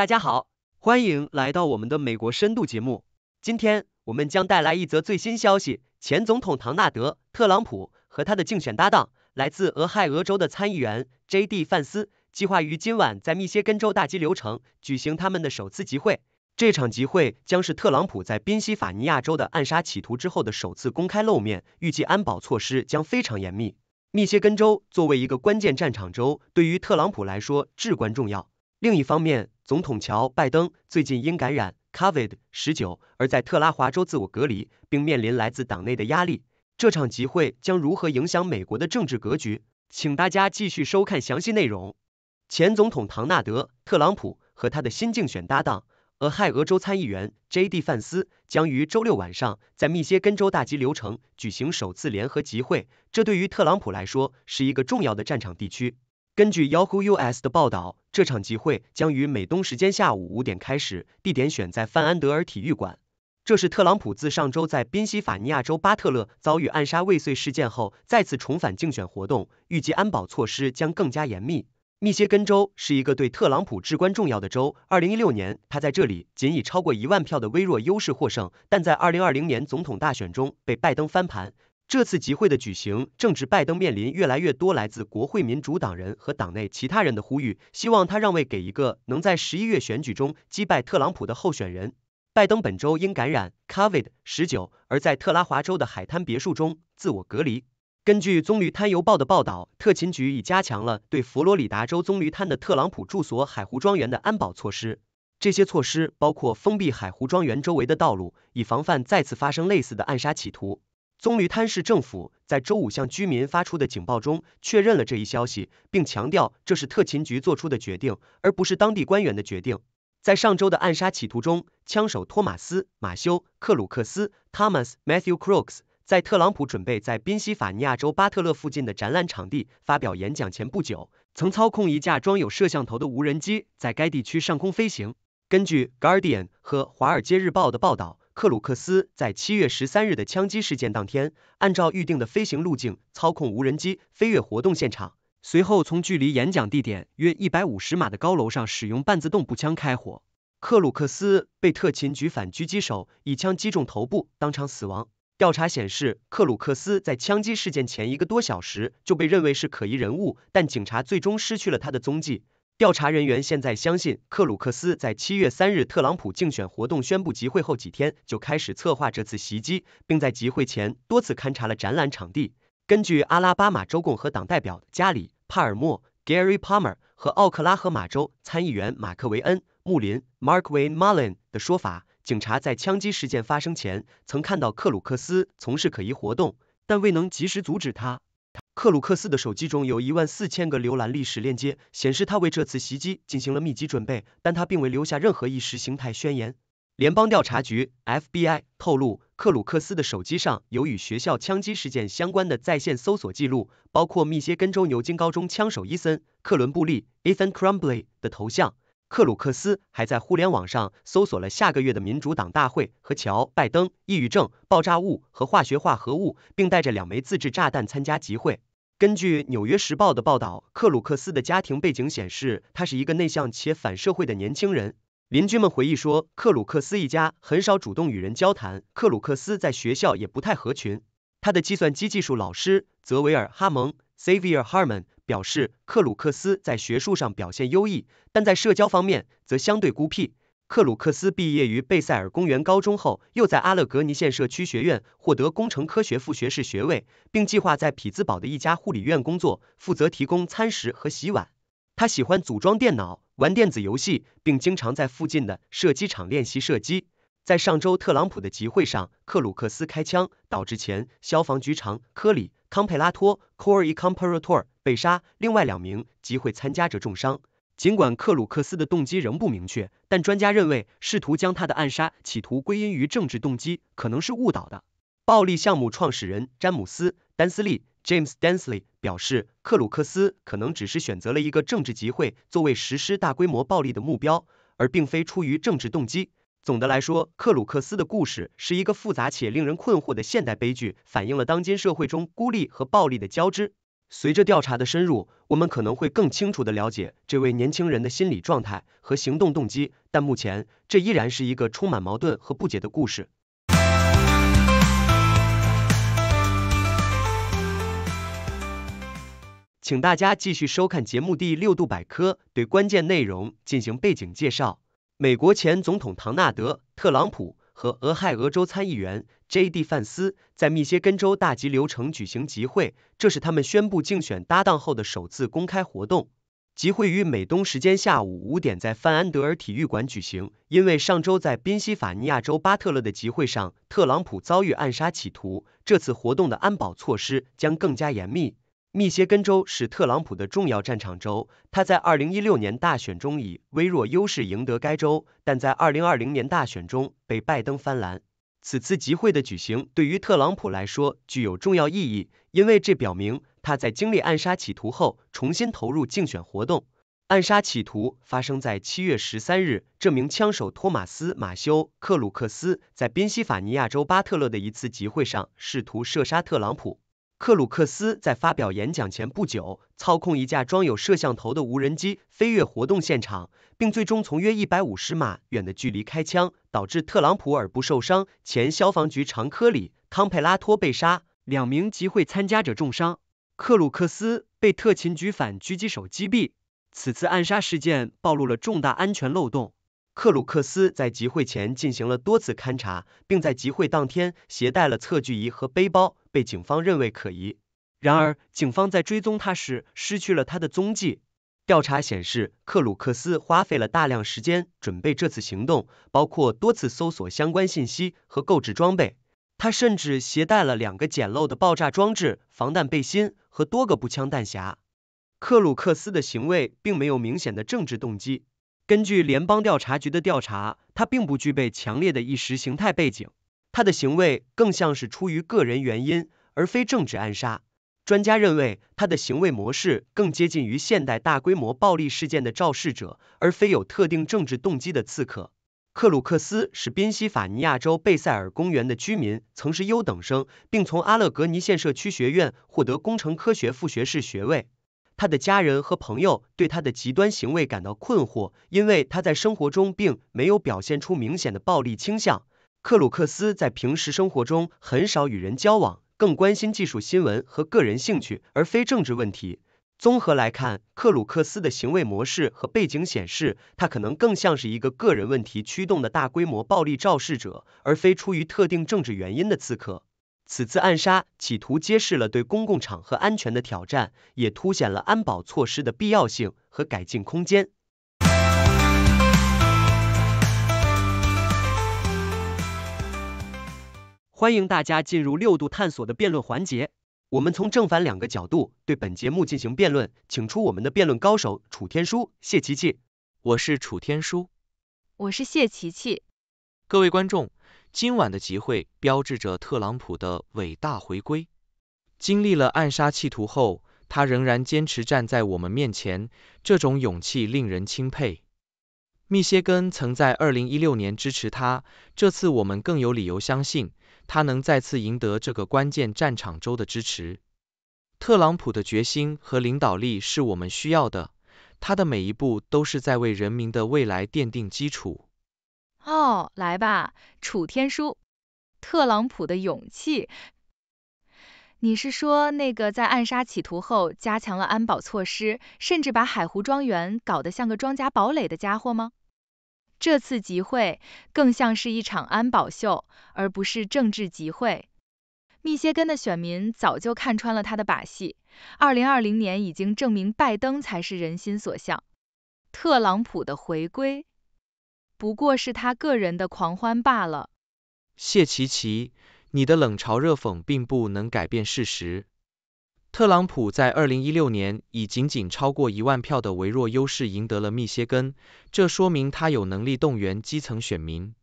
大家好，欢迎来到我们的美国深度节目。今天我们将带来一则最新消息：前总统唐纳德·特朗普和他的竞选搭档、来自俄亥俄州的参议员 J.D. 范斯计划于今晚在密歇根州大基流城举行他们的首次集会。这场集会将是特朗普在宾夕法尼亚州的暗杀企图之后的首次公开露面，预计安保措施将非常严密。密歇根州作为一个关键战场州，对于特朗普来说至关重要。另一方面，总统乔拜登最近因感染 COVID 十九而在特拉华州自我隔离，并面临来自党内的压力。这场集会将如何影响美国的政治格局？请大家继续收看详细内容。前总统唐纳德·特朗普和他的新竞选搭档俄亥俄州参议员 J.D. 范斯将于周六晚上在密歇根州大吉流城举行首次联合集会。这对于特朗普来说是一个重要的战场地区。根据 Yahoo US 的报道，这场集会将于美东时间下午五点开始，地点选在范安德尔体育馆。这是特朗普自上周在宾夕法尼亚州巴特勒遭遇暗杀未遂事件后再次重返竞选活动，预计安保措施将更加严密。密歇根州是一个对特朗普至关重要的州。二零一六年，他在这里仅以超过一万票的微弱优势获胜，但在二零二零年总统大选中被拜登翻盘。这次集会的举行正值拜登面临越来越多来自国会民主党人和党内其他人的呼吁，希望他让位给一个能在十一月选举中击败特朗普的候选人。拜登本周因感染 COVID-19 而在特拉华州的海滩别墅中自我隔离。根据棕榈滩邮报的报道，特勤局已加强了对佛罗里达州棕榈滩的特朗普住所海湖庄园的安保措施。这些措施包括封闭海湖庄园周围的道路，以防范再次发生类似的暗杀企图。棕榈滩市政府在周五向居民发出的警报中确认了这一消息，并强调这是特勤局做出的决定，而不是当地官员的决定。在上周的暗杀企图中，枪手托马斯·马修·克鲁克斯 （Thomas Matthew Crooks） 在特朗普准备在宾夕法尼亚州巴特勒附近的展览场地发表演讲前不久，曾操控一架装有摄像头的无人机在该地区上空飞行。根据《Guardian》和《华尔街日报》的报道。克鲁克斯在七月十三日的枪击事件当天，按照预定的飞行路径操控无人机飞越活动现场，随后从距离演讲地点约一百五十码的高楼上使用半自动步枪开火。克鲁克斯被特勤局反狙击手一枪击中头部，当场死亡。调查显示，克鲁克斯在枪击事件前一个多小时就被认为是可疑人物，但警察最终失去了他的踪迹。调查人员现在相信，克鲁克斯在七月三日特朗普竞选活动宣布集会后几天就开始策划这次袭击，并在集会前多次勘察了展览场地。根据阿拉巴马州共和党代表加里·帕尔默 （Gary Palmer） 和奥克拉荷马州参议员马克·维恩·穆林 （Mark Wayne Mullin） 的说法，警察在枪击事件发生前曾看到克鲁克斯从事可疑活动，但未能及时阻止他。克鲁克斯的手机中有一万四千个浏览历史链接，显示他为这次袭击进行了密集准备，但他并未留下任何意识形态宣言。联邦调查局 （FBI） 透露，克鲁克斯的手机上有与学校枪击事件相关的在线搜索记录，包括密歇根州牛津高中枪手伊森·克伦布利 （Ethan Crumbly） 的头像。克鲁克斯还在互联网上搜索了下个月的民主党大会和乔·拜登、抑郁症、爆炸物和化学化合物，并带着两枚自制炸弹参加集会。根据《纽约时报》的报道，克鲁克斯的家庭背景显示，他是一个内向且反社会的年轻人。邻居们回忆说，克鲁克斯一家很少主动与人交谈。克鲁克斯在学校也不太合群。他的计算机技术老师泽维尔·哈蒙 （Savior Harmon） 表示，克鲁克斯在学术上表现优异，但在社交方面则相对孤僻。克鲁克斯毕业于贝塞尔公园高中后，又在阿勒格尼县社区学院获得工程科学副学士学位，并计划在匹兹堡的一家护理院工作，负责提供餐食和洗碗。他喜欢组装电脑、玩电子游戏，并经常在附近的射击场练习射击。在上周特朗普的集会上，克鲁克斯开枪，导致前消防局长科里·康佩拉托 （Corey c o m p e r a t o r 被杀，另外两名集会参加者重伤。尽管克鲁克斯的动机仍不明确，但专家认为试图将他的暗杀企图归因于政治动机可能是误导的。暴力项目创始人詹姆斯·丹斯利 （James Densley） 表示，克鲁克斯可能只是选择了一个政治集会作为实施大规模暴力的目标，而并非出于政治动机。总的来说，克鲁克斯的故事是一个复杂且令人困惑的现代悲剧，反映了当今社会中孤立和暴力的交织。随着调查的深入，我们可能会更清楚地了解这位年轻人的心理状态和行动动机，但目前这依然是一个充满矛盾和不解的故事。请大家继续收看节目第六度百科，对关键内容进行背景介绍。美国前总统唐纳德·特朗普。和俄亥俄州参议员 J.D. 范斯在密歇根州大吉流城举行集会，这是他们宣布竞选搭档后的首次公开活动。集会于美东时间下午五点在范安德尔体育馆举行。因为上周在宾夕法尼亚州巴特勒的集会上，特朗普遭遇暗杀企图，这次活动的安保措施将更加严密。密歇根州是特朗普的重要战场州，他在二零一六年大选中以微弱优势赢得该州，但在二零二零年大选中被拜登翻栏。此次集会的举行对于特朗普来说具有重要意义，因为这表明他在经历暗杀企图后重新投入竞选活动。暗杀企图发生在七月十三日，这名枪手托马斯·马修·克鲁克斯在宾夕法尼亚州巴特勒的一次集会上试图射杀特朗普。克鲁克斯在发表演讲前不久，操控一架装有摄像头的无人机飞越活动现场，并最终从约一百五十码远的距离开枪，导致特朗普耳部受伤。前消防局长科里·康佩拉托被杀，两名集会参加者重伤。克鲁克斯被特勤局反狙击手击毙。此次暗杀事件暴露了重大安全漏洞。克鲁克斯在集会前进行了多次勘察，并在集会当天携带了测距仪和背包，被警方认为可疑。然而，警方在追踪他时失去了他的踪迹。调查显示，克鲁克斯花费了大量时间准备这次行动，包括多次搜索相关信息和购置装备。他甚至携带了两个简陋的爆炸装置、防弹背心和多个步枪弹匣。克鲁克斯的行为并没有明显的政治动机。根据联邦调查局的调查，他并不具备强烈的意识形态背景，他的行为更像是出于个人原因，而非政治暗杀。专家认为，他的行为模式更接近于现代大规模暴力事件的肇事者，而非有特定政治动机的刺客。克鲁克斯是宾夕法尼亚州贝塞尔公园的居民，曾是优等生，并从阿勒格尼县社区学院获得工程科学副学士学位。他的家人和朋友对他的极端行为感到困惑，因为他在生活中并没有表现出明显的暴力倾向。克鲁克斯在平时生活中很少与人交往，更关心技术新闻和个人兴趣，而非政治问题。综合来看，克鲁克斯的行为模式和背景显示，他可能更像是一个个人问题驱动的大规模暴力肇事者，而非出于特定政治原因的刺客。此次暗杀企图揭示了对公共场合安全的挑战，也凸显了安保措施的必要性和改进空间。欢迎大家进入六度探索的辩论环节，我们从正反两个角度对本节目进行辩论，请出我们的辩论高手楚天舒、谢琪琪。我是楚天舒，我是谢琪琪。各位观众。今晚的集会标志着特朗普的伟大回归。经历了暗杀企图后，他仍然坚持站在我们面前，这种勇气令人钦佩。密歇根曾在2016年支持他，这次我们更有理由相信，他能再次赢得这个关键战场州的支持。特朗普的决心和领导力是我们需要的，他的每一步都是在为人民的未来奠定基础。哦，来吧，楚天舒，特朗普的勇气。你是说那个在暗杀企图后加强了安保措施，甚至把海湖庄园搞得像个庄稼堡垒的家伙吗？这次集会更像是一场安保秀，而不是政治集会。密歇根的选民早就看穿了他的把戏。2020年已经证明拜登才是人心所向，特朗普的回归。不过是他个人的狂欢罢了。谢琪琪，你的冷嘲热讽并不能改变事实。特朗普在二零一六年以仅仅超过一万票的微弱优势赢得了密歇根，这说明他有能力动员基层选民。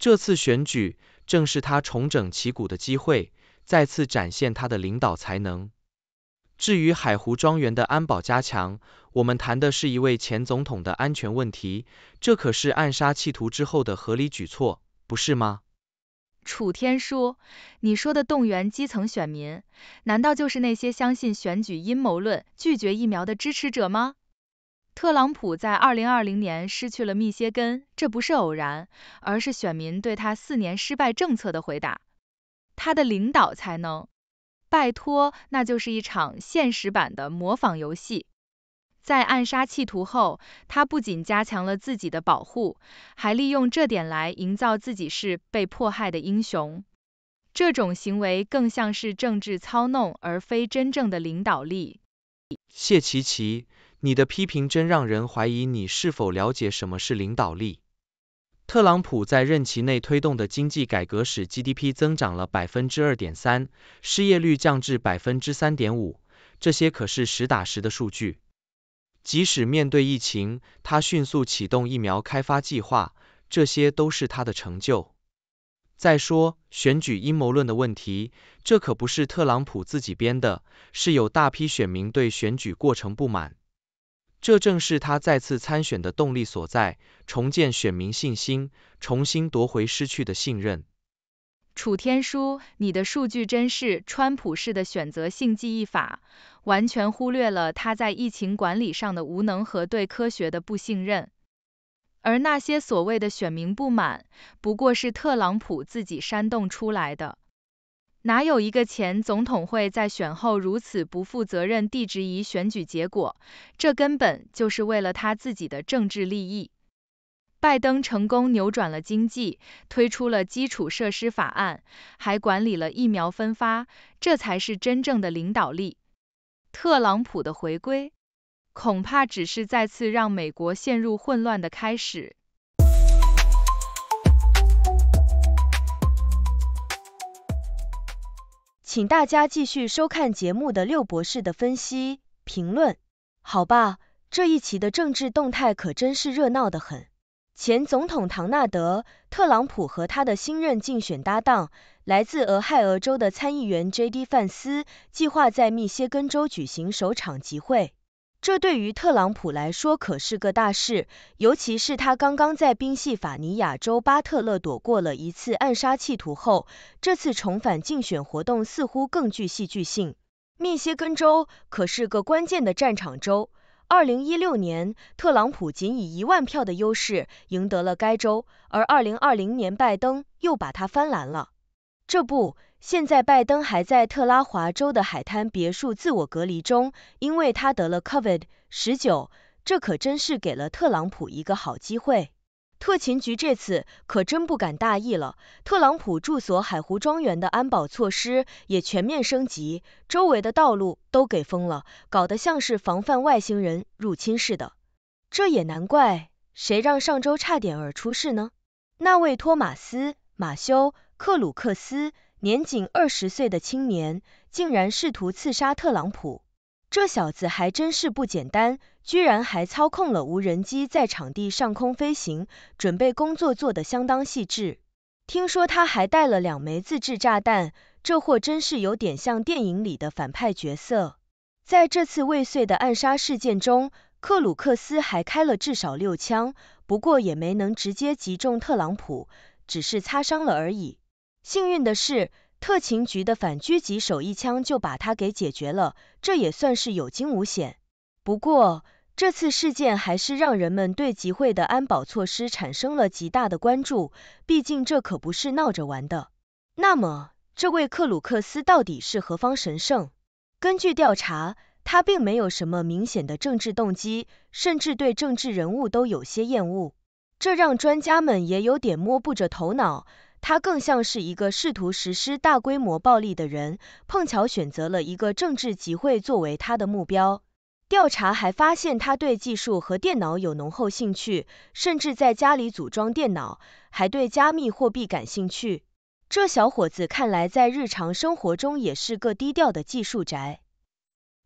这次选举正是他重整旗鼓的机会，再次展现他的领导才能。至于海湖庄园的安保加强，我们谈的是一位前总统的安全问题，这可是暗杀企图之后的合理举措，不是吗？楚天舒，你说的动员基层选民，难道就是那些相信选举阴谋论、拒绝疫苗的支持者吗？特朗普在二零二零年失去了密歇根，这不是偶然，而是选民对他四年失败政策的回答。他的领导才能。拜托，那就是一场现实版的模仿游戏。在暗杀企图后，他不仅加强了自己的保护，还利用这点来营造自己是被迫害的英雄。这种行为更像是政治操弄，而非真正的领导力。谢奇奇，你的批评真让人怀疑你是否了解什么是领导力。特朗普在任期内推动的经济改革使 GDP 增长了百分之二点三，失业率降至百分之三点五，这些可是实打实的数据。即使面对疫情，他迅速启动疫苗开发计划，这些都是他的成就。再说选举阴谋论的问题，这可不是特朗普自己编的，是有大批选民对选举过程不满。这正是他再次参选的动力所在，重建选民信心，重新夺回失去的信任。楚天舒，你的数据真是川普式的选择性记忆法，完全忽略了他在疫情管理上的无能和对科学的不信任。而那些所谓的选民不满，不过是特朗普自己煽动出来的。哪有一个前总统会在选后如此不负责任地质疑选举结果？这根本就是为了他自己的政治利益。拜登成功扭转了经济，推出了基础设施法案，还管理了疫苗分发，这才是真正的领导力。特朗普的回归，恐怕只是再次让美国陷入混乱的开始。请大家继续收看节目的六博士的分析评论，好吧？这一期的政治动态可真是热闹得很。前总统唐纳德·特朗普和他的新任竞选搭档、来自俄亥俄州的参议员 J.D. 范斯计划在密歇根州举行首场集会。这对于特朗普来说可是个大事，尤其是他刚刚在宾夕法尼亚州巴特勒躲过了一次暗杀企图后，这次重返竞选活动似乎更具戏剧性。密歇根州可是个关键的战场州，二零一六年特朗普仅以一万票的优势赢得了该州，而二零二零年拜登又把它翻蓝了。这不，现在拜登还在特拉华州的海滩别墅自我隔离中，因为他得了 COVID 十九。这可真是给了特朗普一个好机会。特勤局这次可真不敢大意了，特朗普住所海湖庄园的安保措施也全面升级，周围的道路都给封了，搞得像是防范外星人入侵似的。这也难怪，谁让上周差点儿出事呢？那位托马斯·马修。克鲁克斯年仅二十岁的青年，竟然试图刺杀特朗普，这小子还真是不简单，居然还操控了无人机在场地上空飞行，准备工作做得相当细致。听说他还带了两枚自制炸弹，这货真是有点像电影里的反派角色。在这次未遂的暗杀事件中，克鲁克斯还开了至少六枪，不过也没能直接击中特朗普，只是擦伤了而已。幸运的是，特勤局的反狙击手一枪就把他给解决了，这也算是有惊无险。不过，这次事件还是让人们对集会的安保措施产生了极大的关注，毕竟这可不是闹着玩的。那么，这位克鲁克斯到底是何方神圣？根据调查，他并没有什么明显的政治动机，甚至对政治人物都有些厌恶，这让专家们也有点摸不着头脑。他更像是一个试图实施大规模暴力的人，碰巧选择了一个政治集会作为他的目标。调查还发现他对技术和电脑有浓厚兴趣，甚至在家里组装电脑，还对加密货币感兴趣。这小伙子看来在日常生活中也是个低调的技术宅。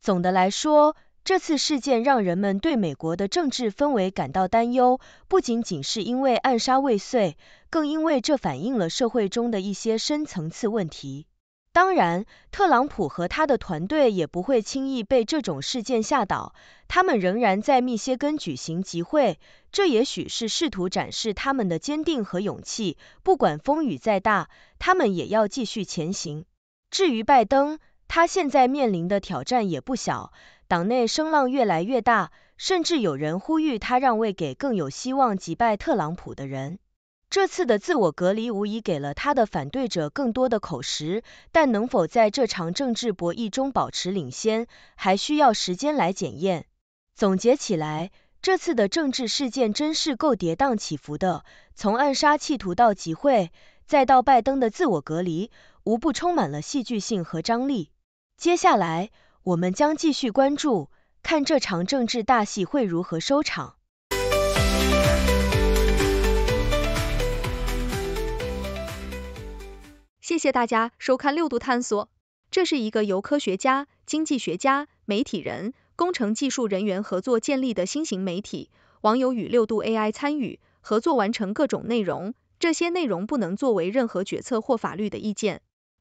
总的来说，这次事件让人们对美国的政治氛围感到担忧，不仅仅是因为暗杀未遂，更因为这反映了社会中的一些深层次问题。当然，特朗普和他的团队也不会轻易被这种事件吓倒，他们仍然在密歇根举行集会，这也许是试图展示他们的坚定和勇气。不管风雨再大，他们也要继续前行。至于拜登，他现在面临的挑战也不小。党内声浪越来越大，甚至有人呼吁他让位给更有希望击败特朗普的人。这次的自我隔离无疑给了他的反对者更多的口实，但能否在这场政治博弈中保持领先，还需要时间来检验。总结起来，这次的政治事件真是够跌宕起伏的，从暗杀企图到集会，再到拜登的自我隔离，无不充满了戏剧性和张力。接下来。我们将继续关注，看这场政治大戏会如何收场。谢谢大家收看六度探索。这是一个由科学家、经济学家、媒体人、工程技术人员合作建立的新型媒体，网友与六度 AI 参与合作完成各种内容。这些内容不能作为任何决策或法律的意见。